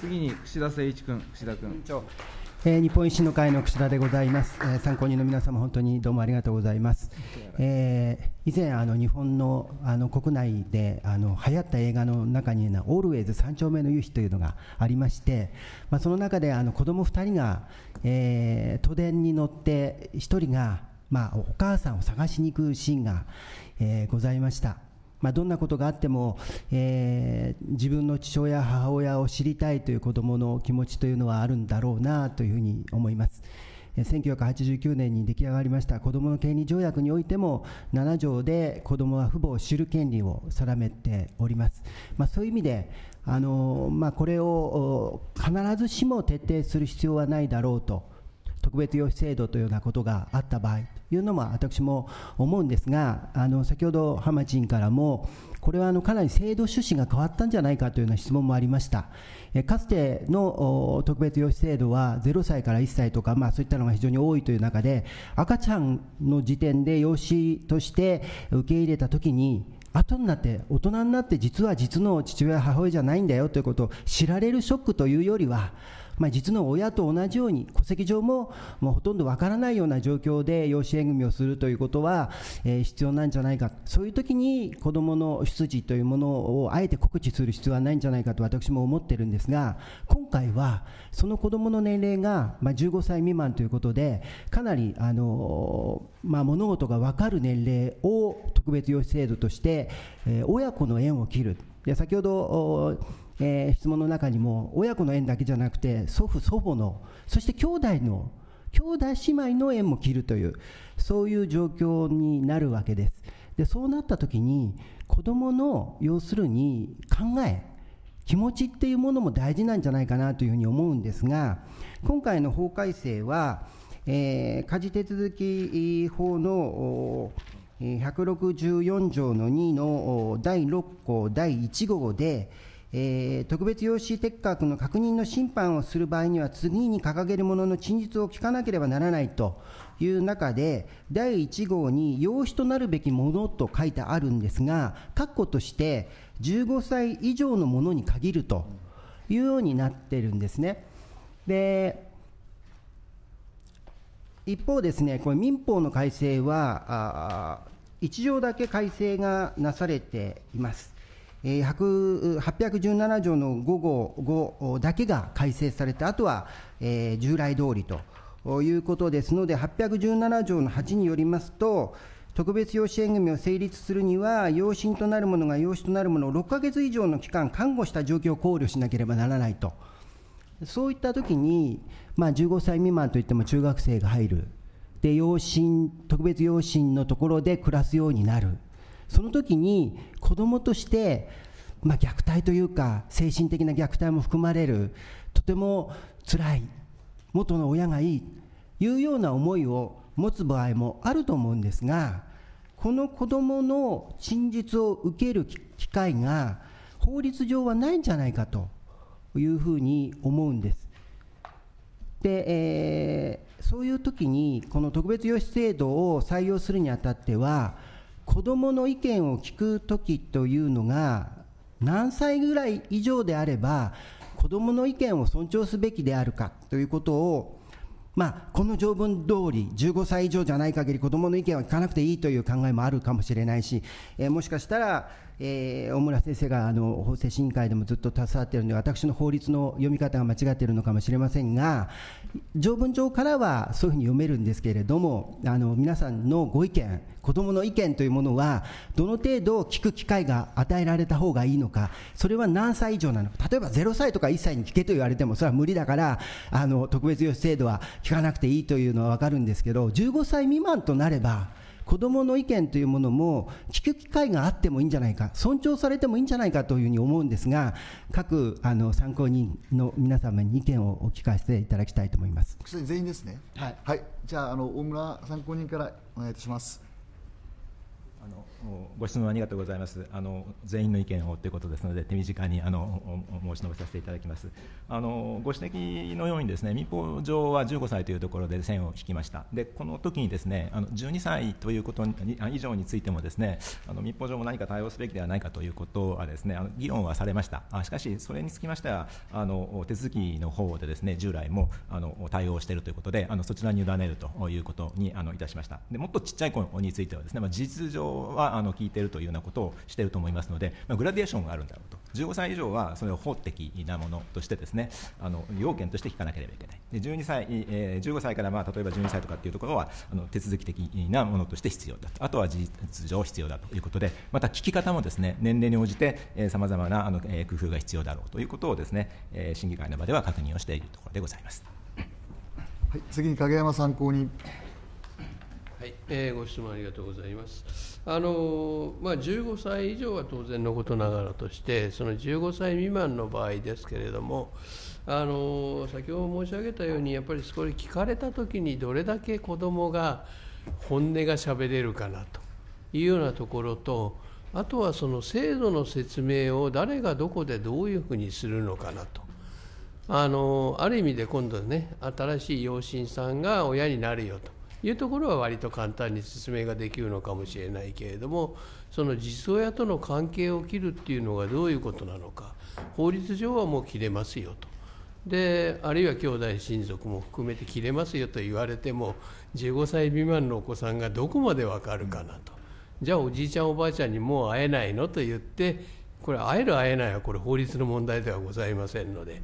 次に串田誠一君、串田君。えー、日本維新の会の串田でございます、えー、参考人の皆様、本当にどうもありがとうございます。えー、以前あの、日本のあの国内であの流行った映画の中に、オールウェイズ三丁目の夕日というのがありまして、まあ、その中であの子供二人が、えー、都電に乗って、一人が、まあ、お母さんを探しに行くシーンが、えー、ございました。まあ、どんなことがあっても、えー、自分の父親、母親を知りたいという子どもの気持ちというのはあるんだろうなというふうに思います。1989年に出来上がりました子どもの権利条約においても7条で子どもは父母を知る権利を定めております、まあ、そういう意味であの、まあ、これを必ずしも徹底する必要はないだろうと特別養子制度というようなことがあった場合というのも私も思うんですがあの先ほど浜地員からもこれはあのかなり制度趣旨が変わったんじゃないかというような質問もありましたえかつての特別養子制度は0歳から1歳とか、まあ、そういったのが非常に多いという中で赤ちゃんの時点で養子として受け入れた時に後になって大人になって実は実の父親母親じゃないんだよということを知られるショックというよりはまあ、実の親と同じように戸籍上ももうほとんどわからないような状況で養子縁組をするということは、えー、必要なんじゃないかそういう時に子どもの出自というものをあえて告知する必要はないんじゃないかと私も思ってるんですが今回はその子どもの年齢が、まあ、15歳未満ということでかなり、あのー、まあ、物事が分かる年齢を特別養子制度として、えー、親子の縁を切るで先ほどえー、質問の中にも親子の縁だけじゃなくて祖父祖母のそして兄弟の兄弟姉妹の縁も切るというそういう状況になるわけですでそうなった時に子どもの要するに考え気持ちっていうものも大事なんじゃないかなというふうに思うんですが今回の法改正は、えー、家事手続き法の164条の2の第6項第1号でえー、特別養子適格の確認の審判をする場合には、次に掲げるものの陳述を聞かなければならないという中で、第1号に養子となるべきものと書いてあるんですが、括弧として、15歳以上のものに限るというようになってるんですね。で一方ですね、これ民法の改正は、1条だけ改正がなされています。817条の5号5だけが改正されて、あとは従来通りということですので、817条の8によりますと、特別養子縁組を成立するには、養親となる者が養子となる者を6か月以上の期間、看護した状況を考慮しなければならないと、そういったときに、まあ、15歳未満といっても中学生が入る、で養親特別養親のところで暮らすようになる、その時に子どもとして、まあ、虐待というか精神的な虐待も含まれるとても辛い元の親がいいというような思いを持つ場合もあると思うんですがこの子どもの真実を受ける機会が法律上はないんじゃないかというふうに思うんです。で、えー、そういう時にこの特別養子制度を採用するにあたっては子どもの意見を聞く時というのが何歳ぐらい以上であれば子どもの意見を尊重すべきであるかということを、まあ、この条文通り15歳以上じゃない限り子どもの意見は聞かなくていいという考えもあるかもしれないし、えー、もしかしたらえー、大村先生があの法制審議会でもずっと携わっているので、私の法律の読み方が間違っているのかもしれませんが、条文上からはそういうふうに読めるんですけれども、あの皆さんのご意見、子どもの意見というものは、どの程度聞く機会が与えられた方がいいのか、それは何歳以上なのか、例えば0歳とか1歳に聞けと言われても、それは無理だから、あの特別養子制度は聞かなくていいというのは分かるんですけど、15歳未満となれば、子どもの意見というものも聞く機会があってもいいんじゃないか尊重されてもいいんじゃないかというふうに思うんですが各あの参考人の皆様に意見をお聞かせいただきたいと思います全員ですねはい、はい、じゃあの大村参考人からお願いいたしますあのご質問ありがとうございます。あの全員の意見をということですので、手短にあの申し述べさせていただきます。あのご指摘のようにですね、民法上は15歳というところで線を引きました。で、この時にですね、あの12歳ということ以上についてもですね、あの民法上も何か対応すべきではないかということはですね、あの議論はされました。あしかしそれにつきましては、あの手続きの方でですね、従来もあの対応しているということで、あのそちらに委ねるということにあのいたしました。で、もっとちっちゃい子についてはですね、まあ、事実上はあの聞いているというようなことをしていると思いますので、まあ、グラデーションがあるんだろうと、15歳以上はそれを法的なものとして、ですねあの要件として聞かなければいけない、で12歳えー、15歳から、まあ、例えば12歳とかっていうところはあの手続き的なものとして必要だと、あとは事実上必要だということで、また聞き方もですね年齢に応じてさまざまなあの、えー、工夫が必要だろうということをですね、えー、審議会の場では確認をしているところでございます。はい、次に影山参考人はい、えー、ご質問ありがとうございます。あのまあ、15歳以上は当然のことながらとして、その15歳未満の場合ですけれども、あの先ほど申し上げたように、やっぱりこれ、聞かれたときにどれだけ子どもが本音がしゃべれるかなというようなところと、あとはその制度の説明を誰がどこでどういうふうにするのかなと。あのある意味で今度ね新しい養親さんが親になるよというところは割と簡単に説明ができるのかもしれないけれどもその実親との関係を切るっていうのがどういうことなのか法律上はもう切れますよと。であるいは兄弟親族も含めて切れますよと言われても15歳未満のお子さんがどこまでわかるかなと、じゃあおじいちゃんおばあちゃんにもう会えないのと言ってこれ会える会えないはこれ法律の問題ではございませんので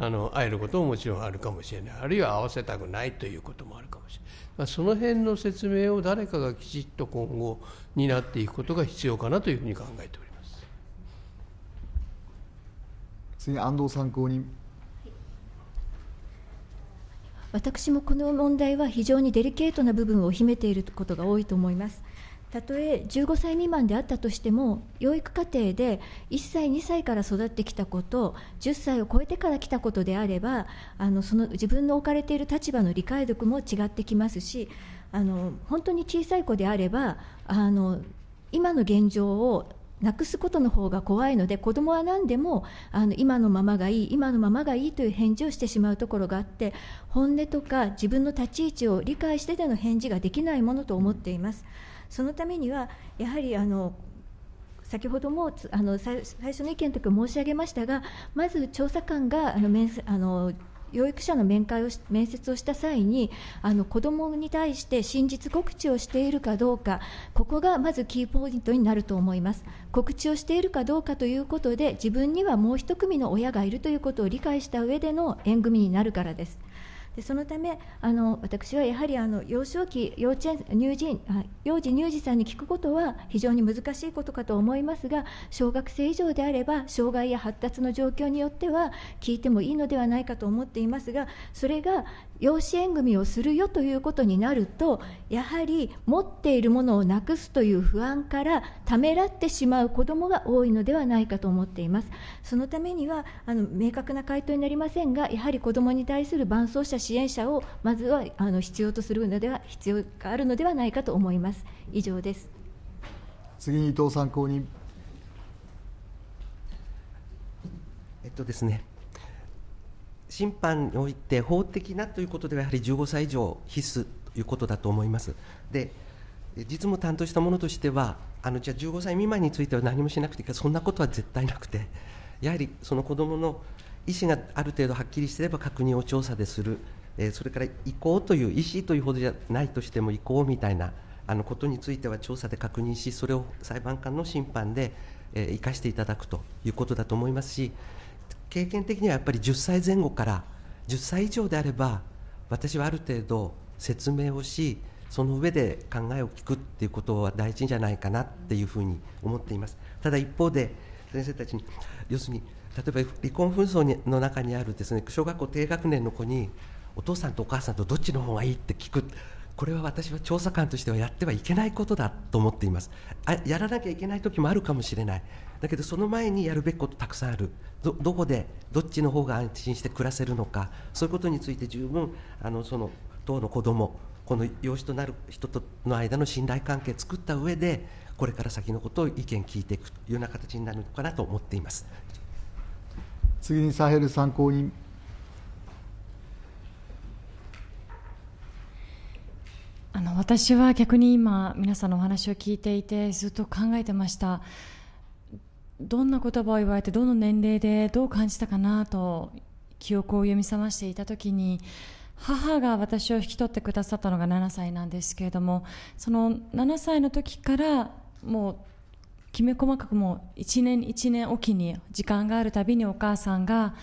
あの会えることももちろんあるかもしれないあるいは会わせたくないということもあるかもしれない、まあ、その辺の説明を誰かがきちっと今後担っていくことが必要かなというふうに考えております次安藤参考人私もこの問題は非常にデリケートな部分を秘めていることが多いと思います。たとえ15歳未満であったとしても養育過程で1歳2歳から育ってきたこと10歳を超えてから来たことであればあのその自分の置かれている立場の理解力も違ってきますしあの本当に小さい子であればあの今の現状をなくすことの方が怖いので子どもは何でもあの今のままがいい今のままがいいという返事をしてしまうところがあって本音とか自分の立ち位置を理解してでの返事ができないものと思っています。うんそのためにはやはりあの先ほどもあの最初の意見と申し上げましたがまず調査官があの面あの養育者の面会を面接をした際にあの子どもに対して真実告知をしているかどうかここがまずキーポイントになると思います告知をしているかどうかということで自分にはもう一組の親がいるということを理解した上での縁組になるからです。でそのためあの私はやはりあの幼少期幼稚園乳児幼児乳児さんに聞くことは非常に難しいことかと思いますが小学生以上であれば障害や発達の状況によっては聞いてもいいのではないかと思っていますがそれが養子縁組をするよということになるとやはり持っているものをなくすという不安からためらってしまう子どもが多いのではないかと思っていますそのためにはあの明確な回答になりませんがやはり子どもに対する伴走者支援者をまずはあの必要とするのでは必要があるのではないかと思います以上です次に伊藤参考人えっとですね審判において法的なということではやはり15歳以上必須ということだと思います。で実務担当したものとしてはあのじゃあ15歳未満については何もしなくていいかそんなことは絶対なくてやはりその子どもの意思がある程度はっきりしていれば確認を調査でする、えそれからこうという意思というほどじゃないとしてもこうみたいなあのことについては調査で確認しそれを裁判官の審判で生、えー、かしていただくということだと思いますし経験的にはやっぱり10歳前後から10歳以上であれば私はある程度説明をしその上で考えを聞くっていうことは大事じゃないかなっていうふうに思っていますただ一方で先生たちに要するに例えば離婚紛争の中にあるですね小学校低学年の子にお父さんとお母さんとどっちの方がいいって聞くこれは私は調査官としてはやってはいけないことだと思っていますあやらなきゃいけない時もあるかもしれないだけどその前にやるべきことたくさんあるどこでどっちの方が安心して暮らせるのかそういうことについて十分あのその党の子どもこの養子となる人との間の信頼関係を作った上でこれから先のことを意見聞いていくというような形になるのかなと思っています次にサヘル参考人私は逆に今皆さんのお話を聞いていてずっと考えてましたどんな言葉を言われてどの年齢でどう感じたかなと記憶を読み覚ましていた時に母が私を引き取ってくださったのが7歳なんですけれどもその7歳の時からもうきめ細かくもう1年1年おきに時間があるたびにお母さんが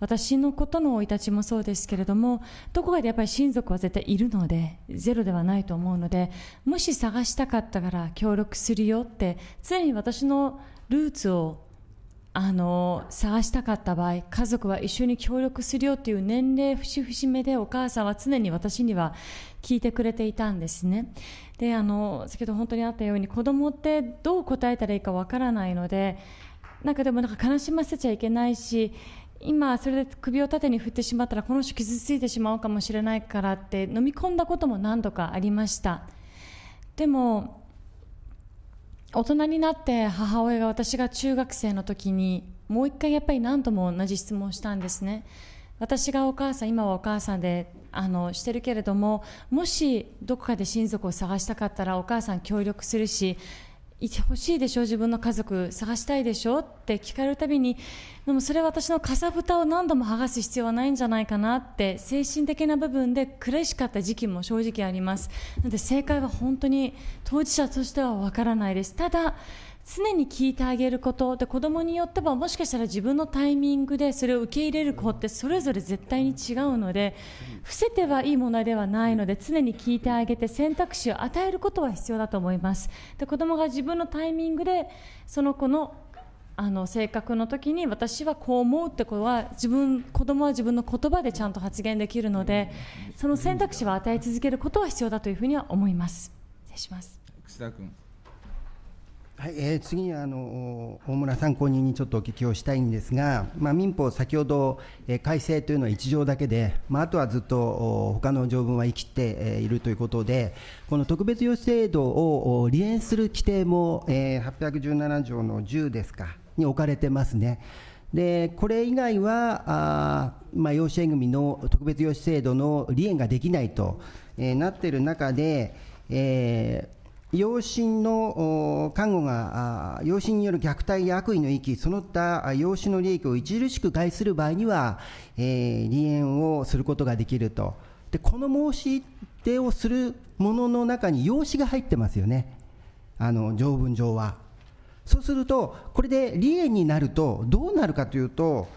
私のことの生い立ちもそうですけれどもどこかでやっぱり親族は絶対いるのでゼロではないと思うのでもし探したかったから協力するよって常に私のルーツをあの探したかった場合家族は一緒に協力するよっていう年齢節節目でお母さんは常に私には聞いてくれていたんですねであの先ほど本当にあったように子供ってどう答えたらいいかわからないのでなんかでもなんか悲しませちゃいけないし今それで首を縦に振ってしまったらこの人傷ついてしまうかもしれないからって飲み込んだことも何度かありましたでも大人になって母親が私が中学生の時にもう一回やっぱり何度も同じ質問をしたんですね私がお母さん今はお母さんであのしてるけれどももしどこかで親族を探したかったらお母さん協力するしいてほしいでしょ自分の家族探したいでしょって聞かれるたびにでもそれは私のかさぶたを何度も剥がす必要はないんじゃないかなって精神的な部分で苦しかった時期も正直ありますなので正解は本当に当事者としては分からないですただ常に聞いてあげることで子供によってはもしかしたら自分のタイミングでそれを受け入れる子ってそれぞれ絶対に違うので伏せてはいいものではないので常に聞いてあげて選択肢を与えることは必要だと思いますで子供が自分のタイミングでその子のあの性格の時に私はこう思うってことは自分子供は自分の言葉でちゃんと発言できるのでその選択肢は与え続けることは必要だというふうには思います失礼します楠田君はいえー、次にあの大村参考人にちょっとお聞きをしたいんですが、まあ、民法、先ほど、えー、改正というのは1条だけで、まあ、あとはずっと他の条文は生きて、えー、いるということで、この特別養子制度を離縁する規定も、えー、817条の10ですか、に置かれてますね。でこれ以外はあ、まあ、養子縁組の特別養子制度の離縁ができないと、えー、なっている中で、えー、養親の看護が、養子による虐待や悪意の域、その他養子の利益を著しく害する場合には、えー、離縁をすることができると。で、この申し出をするものの中に養子が入ってますよね。あの、条文上は。そうすると、これで離縁になると、どうなるかというと、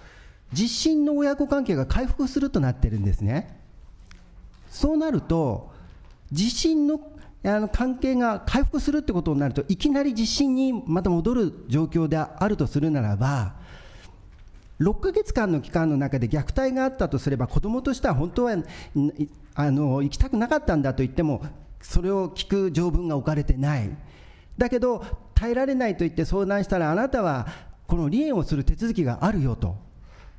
実親の親子関係が回復するとなってるんですね。そうなると、自身のあの関係が回復するってことになるといきなり地震にまた戻る状況であるとするならば6ヶ月間の期間の中で虐待があったとすれば子どもとしては本当はあの行きたくなかったんだと言ってもそれを聞く条文が置かれてないだけど耐えられないと言って相談したらあなたはこの離縁をする手続きがあるよと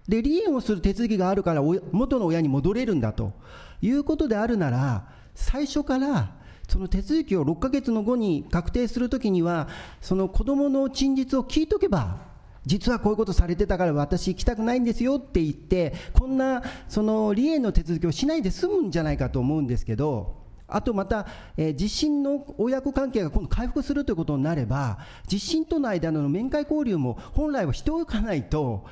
で離縁をする手続きがあるから元の親に戻れるんだということであるなら最初からその手続きを6ヶ月の後に確定するときには、その子供の陳述を聞いとけば、実はこういうことされてたから私行きたくないんですよって言って、こんなその離縁の手続きをしないで済むんじゃないかと思うんですけど、あとまた、えー、地震の親子関係が今度回復するということになれば、地震との間の面会交流も本来はしておかないと、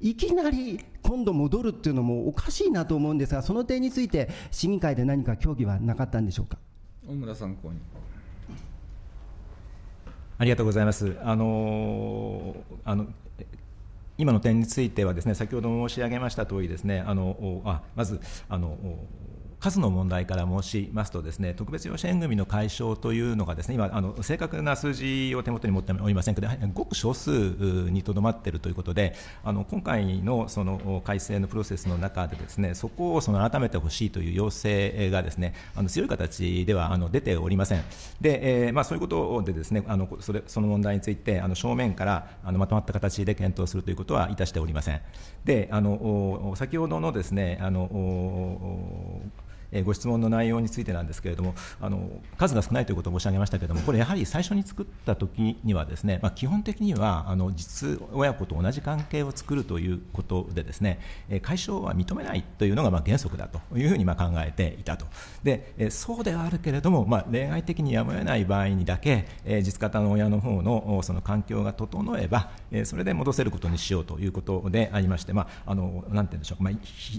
いきなり今度戻るっていうのもおかしいなと思うんですが、その点について、市議会で何か協議はなかったんでしょうか。大村参考人ありがとうございます。あのあの今の点についてはですね、先ほど申し上げました通りですね、あのあまずあの数の問題から申しますとですね特別養子縁組の解消というのがですね今あの正確な数字を手元に持っておりませんけどごく少数にとどまっているということであの今回のその改正のプロセスの中でですねそこをその改めてほしいという要請がですねあの強い形ではあの出ておりませんで、えー、まあ、そういうことでですねあのそれその問題についてあの正面からあのまとまった形で検討するということはいたしておりませんであの先ほどのですねあのえご質問の内容についてなんですけれどもあの数が少ないということを申し上げましたけれどもこれやはり最初に作った時にはですね、まあ、基本的にはあの実親子と同じ関係を作るということでですね解消は認めないというのがま原則だというふうにま考えていたとでそうではあるけれども、まあ、恋愛的にやむを得ない場合にだけ実家の親の方のその環境が整えばそれで戻せることにしようということでありまして、まあ、あのなて言うんでしょう、まあ、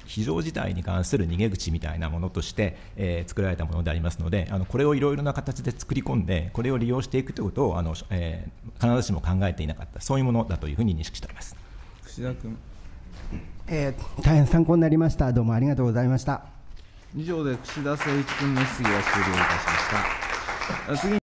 非常事態に関する逃げ口みたいなものとしてえ作られたものでありますのであのこれをいろいろな形で作り込んでこれを利用していくということをあの、え必ずしも考えていなかったそういうものだというふうに認識しております串田君、えー、大変参考になりましたどうもありがとうございました以上で串田誠一君の質疑が終了いたしました次